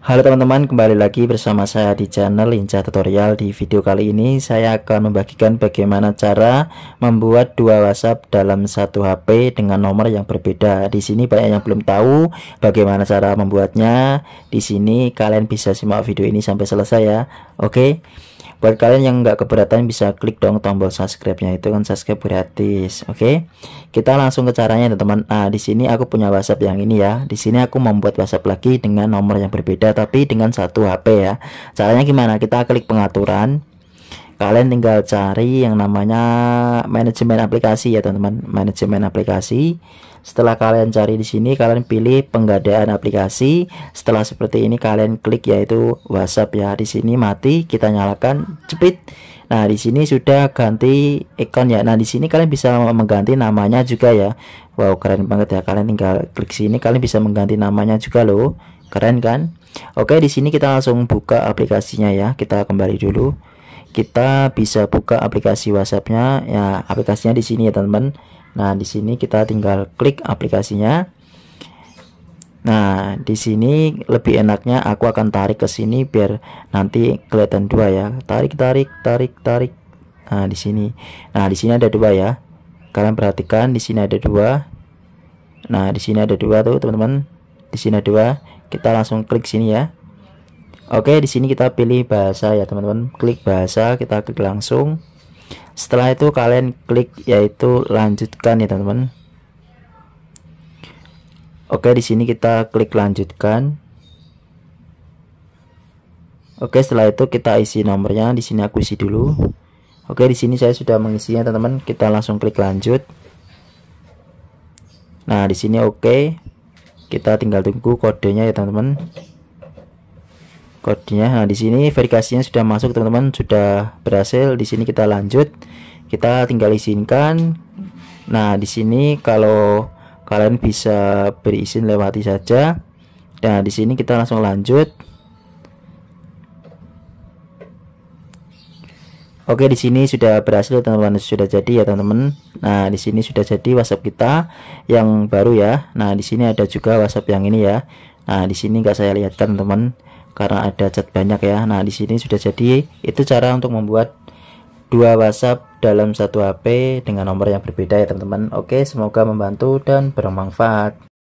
Halo teman-teman, kembali lagi bersama saya di channel Inca Tutorial. Di video kali ini saya akan membagikan bagaimana cara membuat dua WhatsApp dalam satu HP dengan nomor yang berbeda. Di sini banyak yang belum tahu bagaimana cara membuatnya. Di sini kalian bisa simak video ini sampai selesai ya. Oke buat kalian yang nggak keberatan bisa klik dong tombol subscribe-nya itu kan subscribe gratis oke okay? kita langsung ke caranya teman-teman nah di sini aku punya WhatsApp yang ini ya di sini aku membuat WhatsApp lagi dengan nomor yang berbeda tapi dengan satu HP ya caranya gimana kita klik pengaturan kalian tinggal cari yang namanya manajemen aplikasi ya teman-teman manajemen aplikasi setelah kalian cari di sini kalian pilih penggadaan aplikasi setelah seperti ini kalian klik yaitu WhatsApp ya di sini mati kita nyalakan cepit nah di sini sudah ganti ikon ya nah di sini kalian bisa mengganti namanya juga ya wow keren banget ya kalian tinggal klik sini kalian bisa mengganti namanya juga loh keren kan Oke di sini kita langsung buka aplikasinya ya kita kembali dulu kita bisa buka aplikasi WhatsAppnya ya aplikasinya di sini ya teman-teman nah di sini kita tinggal klik aplikasinya nah di sini lebih enaknya aku akan tarik ke sini biar nanti kelihatan dua ya tarik tarik tarik tarik nah di sini nah di sini ada dua ya kalian perhatikan di sini ada dua nah di sini ada dua tuh teman-teman di sini ada dua kita langsung klik sini ya Oke, di sini kita pilih bahasa ya, teman-teman. Klik bahasa, kita klik langsung. Setelah itu kalian klik yaitu lanjutkan ya, teman-teman. Oke, di sini kita klik lanjutkan. Oke, setelah itu kita isi nomornya. Di sini aku isi dulu. Oke, di sini saya sudah mengisinya, teman-teman. Kita langsung klik lanjut. Nah, di sini oke. Kita tinggal tunggu kodenya ya, teman-teman kodenya nah di sini verifikasinya sudah masuk teman-teman sudah berhasil di sini kita lanjut kita tinggal izinkan nah di sini kalau kalian bisa beri izin lewati saja nah di sini kita langsung lanjut Oke di sini sudah berhasil teman-teman sudah jadi ya teman-teman. Nah di sini sudah jadi WhatsApp kita yang baru ya. Nah di sini ada juga WhatsApp yang ini ya. Nah di sini nggak saya lihatkan teman-teman karena ada cat banyak ya nah di sini sudah jadi itu cara untuk membuat dua WhatsApp dalam satu HP dengan nomor yang berbeda ya teman-teman oke semoga membantu dan bermanfaat